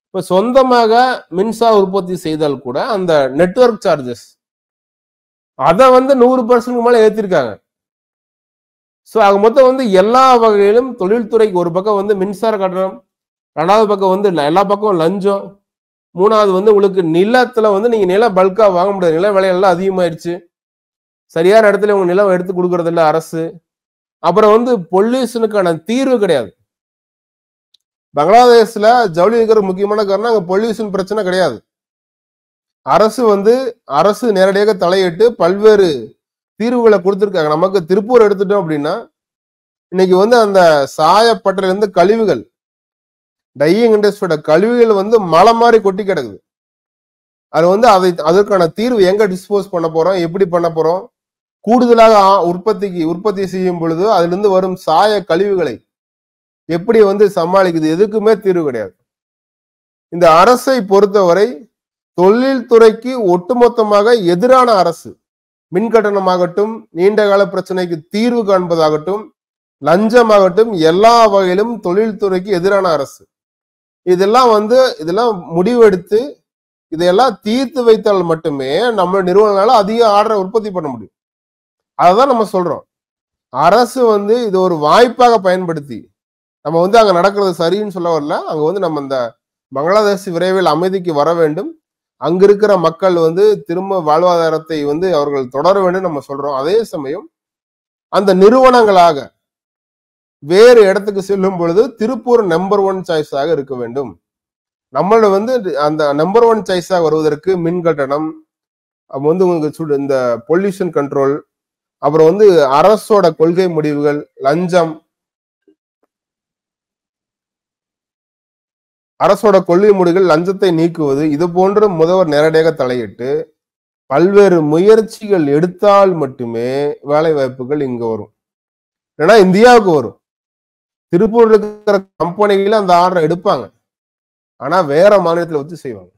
இப்ப சொந்தமாக மின்சார உற்பத்தி செய்தால் கூட அந்த நெட்ஒர்க் சார்ஜஸ் அதை வந்து நூறு பர்சன்ட் மேலே ஏத்திருக்காங்க ஸோ அது மொத்தம் வந்து எல்லா வகையிலும் தொழில்துறைக்கு ஒரு பக்கம் வந்து மின்சார கட்டணம் ரெண்டாவது பக்கம் வந்து எல்லா பக்கம் லஞ்சம் மூணாவது வந்து உங்களுக்கு நிலத்துல வந்து நீங்க நிலம் பல்கா வாங்க முடியாது நில விலையெல்லாம் அதிகமாயிடுச்சு சரியான இடத்துல உங்க நிலம் எடுத்து கொடுக்கறது இல்லை அரசு அப்புறம் வந்து பொல்யூஷனுக்கான தீர்வு கிடையாது பங்களாதேஷ்ல ஜவுளி இருக்கிற முக்கியமான காரணம் அங்கே பொல்யூஷன் பிரச்சனை கிடையாது அரசு வந்து அரசு நேரடியாக தலையிட்டு பல்வேறு தீர்வுகளை கொடுத்துருக்காங்க நமக்கு திருப்பூர் எடுத்துட்டோம் அப்படின்னா இன்னைக்கு வந்து அந்த சாயப்பட்டிலிருந்து கழிவுகள் டையிங் இண்டஸ்ட்ரியோட கழிவுகள் வந்து மலை மாதிரி கொட்டி கிடக்குது அது வந்து அதை அதற்கான தீர்வு எங்க டிஸ்போஸ் பண்ண போறோம் எப்படி பண்ண போறோம் கூடுதலாக உற்பத்திக்கு உற்பத்தி செய்யும் பொழுது அதிலிருந்து வரும் சாய கழிவுகளை எப்படி வந்து சமாளிக்குது எதுக்குமே தீர்வு கிடையாது இந்த அரசை பொறுத்தவரை தொழில்துறைக்கு ஒட்டுமொத்தமாக எதிரான அரசு மின்கட்டணமாகட்டும் நீண்டகால பிரச்சனைக்கு தீர்வு காண்பதாகட்டும் லஞ்சமாகட்டும் எல்லா வகையிலும் தொழில்துறைக்கு எதிரான அரசு இதெல்லாம் வந்து இதெல்லாம் முடிவெடுத்து இதையெல்லாம் தீர்த்து வைத்தால் மட்டுமே நம்ம நிறுவனங்களால அதிக ஆர்டரை உற்பத்தி பண்ண முடியும் அதான் நம்ம சொல்றோம் அரசு வந்து இது ஒரு வாய்ப்பாக பயன்படுத்தி நம்ம வந்து அங்கே நடக்கிறது சரின்னு சொல்ல வரல அங்கே வந்து நம்ம இந்த பங்களாதேஷ் விரைவில் அமைதிக்கு வர வேண்டும் அங்க இருக்கிற மக்கள் வந்து திரும்ப வாழ்வாதாரத்தை வந்து அவர்கள் தொடர வேண்டும் நம்ம சொல்றோம் அதே சமயம் அந்த நிறுவனங்களாக வேறு இடத்துக்கு செல்லும் பொழுது திருப்பூர் நம்பர் ஒன் சாய்ஸாக இருக்க வேண்டும் நம்மளோட வந்து அந்த நம்பர் ஒன் சாய்ஸாக வருவதற்கு மின் கட்டணம் வந்து உங்களுக்கு சுடு இந்த பொல்யூஷன் கண்ட்ரோல் அப்புறம் வந்து அரசோட கொள்கை முடிவுகள் லஞ்சம் அரசோட கொள்கை முடிவுகள் லஞ்சத்தை நீக்குவது இது போன்று முதல்வர் நேரடியாக தலையிட்டு பல்வேறு முயற்சிகள் எடுத்தால் மட்டுமே வேலை வாய்ப்புகள் இங்க வரும் ஏன்னா இந்தியாவுக்கு வரும் திருப்பூர்ல இருக்கிற கம்பெனிகள் அந்த ஆர்டரை எடுப்பாங்க ஆனா வேற மாநிலத்துல வச்சு செய்வாங்க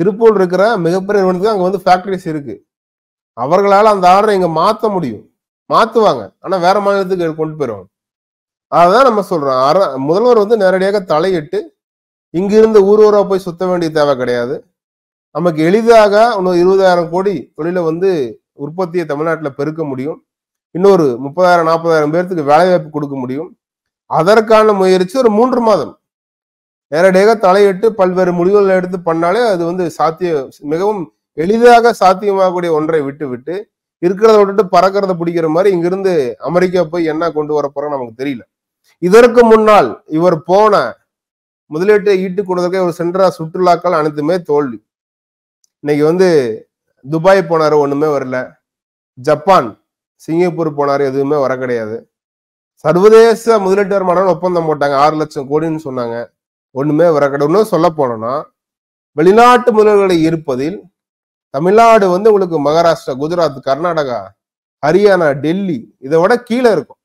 திருப்பூர் இருக்கிற மிகப்பெரிய நிறுவனத்துக்கு அங்க வந்து ஃபேக்டரிஸ் இருக்கு அவர்களால் அந்த ஆர்டரை இங்க மாத்த முடியும் மாத்துவாங்க ஆனா வேற மாநிலத்துக்கு கொண்டு போயிருவாங்க அதான் நம்ம சொல்றோம் அற முதல்வர் வந்து நேரடியாக தலையிட்டு இங்கிருந்து ஊர் ஊரா போய் சுத்த வேண்டிய தேவை கிடையாது நமக்கு எளிதாக இன்னொரு இருபதாயிரம் கோடி தொழிலை வந்து உற்பத்தியை தமிழ்நாட்டில் பெருக்க முடியும் இன்னொரு முப்பதாயிரம் நாற்பதாயிரம் பேர்த்துக்கு வேலைவாய்ப்பு கொடுக்க முடியும் அதற்கான முயற்சி ஒரு மூன்று மாதம் நேரடியாக தலையிட்டு பல்வேறு முடிவுகளை எடுத்து பண்ணாலே அது வந்து சாத்திய மிகவும் எளிதாக சாத்தியமாகக்கூடிய ஒன்றை விட்டு விட்டு இருக்கிறத விட்டுட்டு பறக்கிறத பிடிக்கிற மாதிரி இங்கிருந்து அமெரிக்கா போய் என்ன கொண்டு வர போறோம் நமக்கு தெரியல இதற்கு முன்னால் இவர் போன முதலீட்டை ஈட்டுக் கொடுத்ததுக்கே இவர் சென்ற சுற்றுலாக்கள் அனைத்துமே தோல்வி இன்னைக்கு வந்து துபாய் போனாரு ஒண்ணுமே வரல ஜப்பான் சிங்கப்பூர் போனாரு எதுவுமே வர கிடையாது சர்வதேச முதலீட்டு மன்னர் ஒப்பந்தம் போட்டாங்க ஆறு லட்சம் கோடின்னு சொன்னாங்க ஒண்ணுமே வரக்கடை சொல்ல போனோம்னா வெளிநாட்டு முதல்களை இருப்பதில் தமிழ்நாடு வந்து உங்களுக்கு மகாராஷ்டிரா குஜராத் கர்நாடகா ஹரியானா டெல்லி இதை விட கீழே இருக்கும்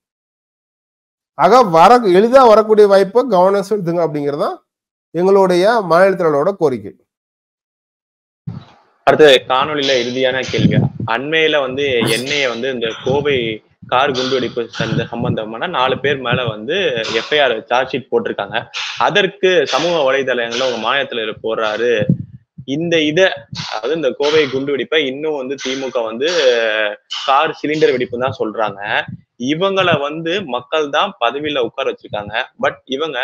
ஆக வர எளிதா வரக்கூடிய வாய்ப்பை கவனம் செலுத்துங்க அப்படிங்கிறது எங்களுடைய மாநிலத்தினரோட கோரிக்கை அடுத்து காணொலியில இறுதியான கேள்வி அண்மையில வந்து எண்ணெயை வந்து இந்த கோவை கார் குண்டு வெடிப்பு சம்பந்தமான நாலு பேர் மேல வந்து எஃப்ஐஆர் சார்ஜ் ஷீட் போட்டிருக்காங்க அதற்கு சமூக வலைதளங்கள்ல உங்க மாநிலத்துல போடுறாரு இந்த இதை அதாவது இந்த கோவை குண்டு வெடிப்பை இன்னும் வந்து திமுக வந்து கார் சிலிண்டர் வெடிப்பு தான் சொல்றாங்க இவங்களை வந்து மக்கள் தான் பதவியில உட்கார வச்சிருக்காங்க பட் இவங்க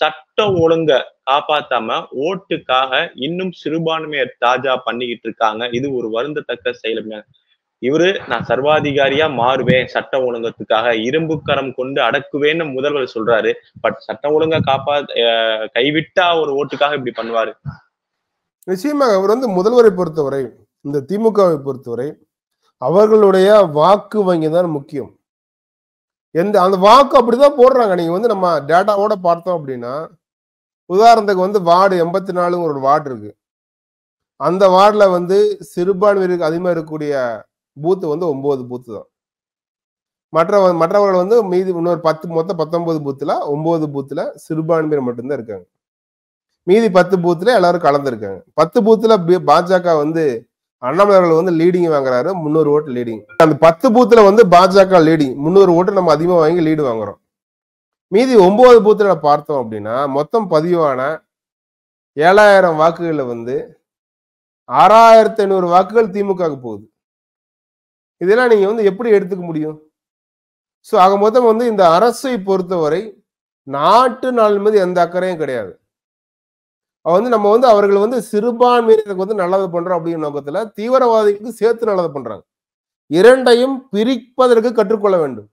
சட்ட ஒழுங்க காப்பாத்தாம ஓட்டுக்காக இன்னும் சிறுபான்மையை தாஜா பண்ணிக்கிட்டு இருக்காங்க இது ஒரு வருந்தத்தக்க செயல் இவரு நான் சர்வாதிகாரியா மாறுவேன் சட்ட ஒழுங்கத்துக்காக இரும்பு கரம் கொண்டு அடக்குவேன்னு முதல்வர் சொல்றாரு பட் சட்டம் ஒழுங்கை காப்பா கைவிட்டா ஒரு ஓட்டுக்காக இப்படி பண்ணுவாரு நிச்சயமாக அவர் வந்து முதல்வரை பொறுத்தவரை இந்த திமுகவை பொறுத்தவரை அவர்களுடைய வாக்கு வங்கி தான் முக்கியம் எந்த அந்த வாக்கு அப்படிதான் போடுறாங்க நீங்க வந்து நம்ம டேட்டாவோட பார்த்தோம் அப்படின்னா உதாரணத்துக்கு வந்து வார்டு எண்பத்தி நாலுங்கிற ஒரு வார்டு இருக்கு அந்த வார்டில் வந்து சிறுபான்மையிற்கு அதிகமாக இருக்கக்கூடிய பூத்து வந்து ஒம்பது பூத்து தான் மற்ற மற்றவர்கள் வந்து மீதி இன்னொரு பத்து மொத்தம் பத்தொன்பது பூத்தில் ஒன்பது பூத்தில் சிறுபான்மையர் மட்டும்தான் இருக்காங்க மீதி பத்து பூத்தில் எல்லாரும் கலந்துருக்காங்க பத்து பூத்தில் பாஜக வந்து அண்ணாமலையர்கள் வந்து லீடிங் வாங்குறாரு முந்நூறு ஓட்டு லீடிங் அந்த பத்து பூத்தில் வந்து பாஜக லீடிங் முந்நூறு ஓட்டு நம்ம அதிகமாக வாங்கி லீடு வாங்குறோம் மீதி ஒன்பது பூத்தில் பார்த்தோம் அப்படின்னா மொத்தம் பதிவான ஏழாயிரம் வாக்குகளில் வந்து ஆறாயிரத்தி ஐநூறு வாக்குகள் திமுகவுக்கு போகுது இதெல்லாம் நீங்கள் வந்து எப்படி எடுத்துக்க முடியும் ஸோ ஆக மொத்தம் வந்து இந்த அரசை பொறுத்தவரை நாட்டு நாள் மீது எந்த அக்கறையும் கிடையாது வந்து நம்ம வந்து அவர்கள் வந்து சிறுபான்மையினருக்கு வந்து நல்லது பண்றோம் அப்படிங்கிற நோக்கத்துல தீவிரவாதிகளுக்கு சேர்த்து நல்லது பண்றாங்க இரண்டையும் பிரிப்பதற்கு கற்றுக்கொள்ள வேண்டும்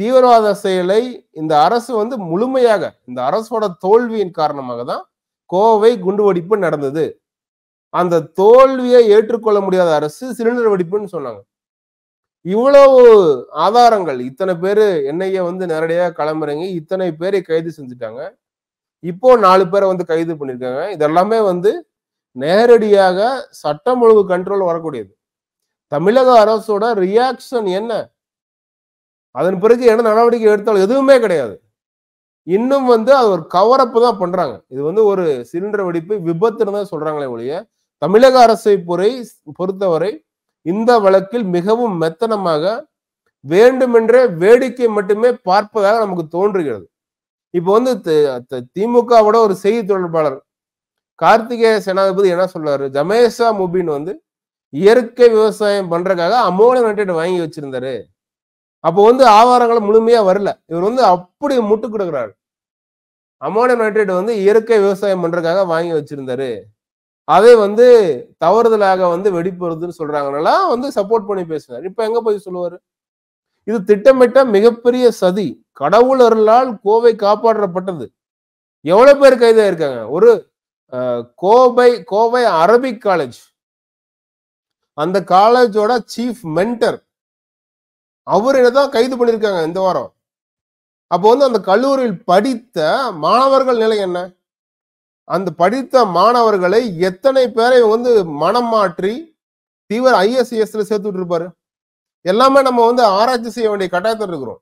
தீவிரவாத செயலை இந்த அரசு வந்து முழுமையாக இந்த அரசோட தோல்வியின் காரணமாக தான் கோவை குண்டு வெடிப்பு நடந்தது அந்த தோல்வியை ஏற்றுக்கொள்ள முடியாத அரசு சிலிண்டர் வெடிப்புன்னு சொன்னாங்க இவ்வளவு ஆதாரங்கள் இத்தனை பேர் என்னைய வந்து நேரடியாக கிளம்புறீங்க இத்தனை பேரை கைது செஞ்சுட்டாங்க இப்போ நாலு பேரை வந்து கைது பண்ணியிருக்காங்க இதெல்லாமே வந்து நேரடியாக சட்டம் ஒழுங்கு கண்ட்ரோல் வரக்கூடியது தமிழக அரசோட ரியாக்ஷன் என்ன அதன் பிறகு என்ன நடவடிக்கை எடுத்தாலும் எதுவுமே கிடையாது இன்னும் வந்து அது ஒரு கவரப்பு தான் பண்றாங்க இது வந்து ஒரு சிலிண்டர் வெடிப்பு விபத்துன்னு தான் சொல்றாங்களே ஒழிய தமிழக அரசை பொறை பொறுத்தவரை இந்த வழக்கில் மிகவும் மெத்தனமாக வேண்டுமென்றே வேடிக்கை மட்டுமே பார்ப்பதாக நமக்கு தோன்றுகிறது இப்போ வந்து திமுகவோட ஒரு செய்தி தொடர்பாளர் கார்த்திகேய சேனாதிபதி என்ன சொல்றாரு ஜமேஷா முபின் வந்து இயற்கை விவசாயம் பண்றதுக்காக அமோல நட்டு வாங்கி வச்சிருந்தாரு அப்போ வந்து ஆவாரங்களை முழுமையா வரல இவர் வந்து அப்படி முட்டு கொடுக்குறாரு அமோனியம் நைட்ரேட் வந்து இயற்கை விவசாயம் பண்றதுக்காக வாங்கி வச்சிருந்தாரு அதே வந்து தவறுதலாக வந்து வெடிப்படுதுன்னு சொல்றாங்கனாலாம் வந்து சப்போர்ட் பண்ணி பேசுறாரு இப்ப எங்க போய் சொல்லுவாரு இது திட்டமிட்ட மிகப்பெரிய சதி கடவுளர்களால் கோவை காப்பாற்றப்பட்டது எவ்வளவு பேர் கைதாக இருக்காங்க ஒரு கோவை கோவை அரபிக் காலேஜ் அந்த காலேஜோட சீஃப் மென்டர் அவர் என்னதான் கைது பண்ணியிருக்காங்க இந்த வாரம் அப்போ வந்து அந்த கல்லூரியில் படித்த மாணவர்கள் நிலை என்ன அந்த படித்த மாணவர்களை எத்தனை பேரை வந்து மனம் மாற்றி தீவிர ஐஎஸ்சிஎஸ்ல சேர்த்து விட்டுருப்பாரு எல்லாமே நம்ம வந்து ஆராய்ச்சி செய்ய வேண்டிய கட்டாயத்தில் இருக்கிறோம்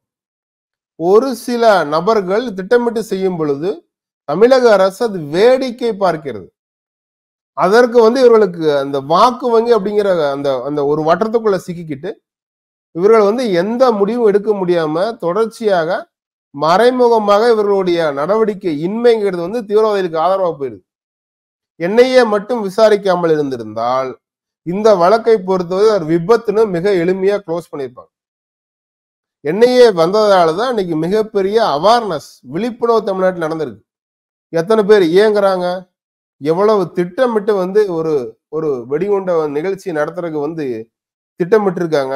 ஒரு சில நபர்கள் திட்டமிட்டு செய்யும் பொழுது தமிழக அரசு அது வேடிக்கை பார்க்கிறது அதற்கு வந்து இவர்களுக்கு அந்த வாக்கு வங்கி அப்படிங்கிற அந்த அந்த ஒரு வட்டத்துக்குள்ள சிக்கிக்கிட்டு இவர்கள் வந்து எந்த முடிவும் எடுக்க முடியாம தொடர்ச்சியாக மறைமுகமாக இவர்களுடைய நடவடிக்கை இன்மைங்கிறது வந்து தீவிரவாதிகளுக்கு ஆதரவாக போயிடுது என்னையே மட்டும் விசாரிக்காமல் இருந்திருந்தால் இந்த வழக்கை பொறுத்தவரை அவர் விபத்துன்னு மிக எளிமையா க்ளோஸ் பண்ணியிருப்பாங்க என்ஐஏ வந்ததால தான் இன்னைக்கு மிகப்பெரிய அவேர்னஸ் விழிப்புணர்வு தமிழ்நாட்டில் நடந்திருக்கு எத்தனை பேர் இயங்குறாங்க எவ்வளவு திட்டமிட்டு வந்து ஒரு ஒரு வெடிகுண்ட நிகழ்ச்சி நடத்துறதுக்கு வந்து திட்டமிட்டு இருக்காங்க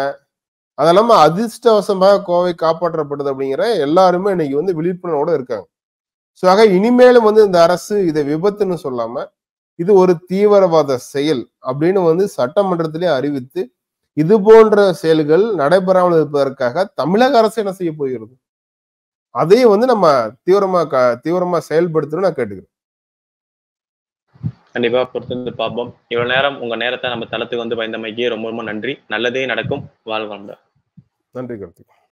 அது இல்லாம அதிர்ஷ்டவசமாக கோவை காப்பாற்றப்படுது அப்படிங்கிற எல்லாருமே இன்னைக்கு வந்து விழிப்புணர்வோட இருக்காங்க ஸோ ஆக இனிமேலும் வந்து இந்த அரசு இதை விபத்துன்னு சொல்லாம இது ஒரு தீவிரவாத செயல் அப்படின்னு வந்து சட்டமன்றத்திலே அறிவித்து இது போன்ற செயல்கள் நடைபெறாமல் இருப்பதற்காக தமிழக அரசு என்ன செய்ய போகிறது அதையும் வந்து நம்ம தீவிரமா க தீவிரமா செயல்படுத்தணும்னு நான் கேட்டுக்கிறேன் கண்டிப்பா பொறுத்திருந்து பார்ப்போம் இவ்வளவு நேரம் உங்க நேரத்தை நம்ம தளத்துக்கு வந்து பயந்தமைக்கு ரொம்ப ரொம்ப நன்றி நல்லதே நடக்கும் வாழ்வாங்க நன்றி கார்த்திக்